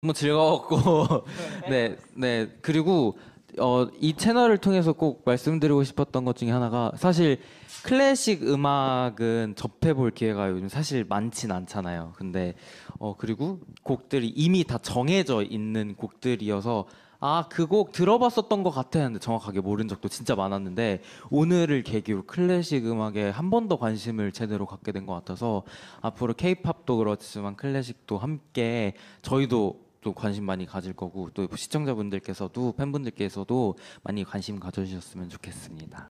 너무 즐거웠고 네. 네, 네. 그리고 어, 이 채널을 통해서 꼭 말씀드리고 싶었던 것 중에 하나가 사실 클래식 음악은 접해볼 기회가 요즘 사실 많진 않잖아요. 근데 어, 그리고 곡들이 이미 다 정해져 있는 곡들이어서 아, 그 곡 들어봤었던 것 같아 했는데 정확하게 모른 적도 진짜 많았는데 오늘을 계기로 클래식 음악에 한 번 더 관심을 제대로 갖게 된 것 같아서 앞으로 케이팝도 그렇지만 클래식도 함께 저희도 또 관심 많이 가질 거고 또 시청자분들께서도 팬분들께서도 많이 관심 가져주셨으면 좋겠습니다.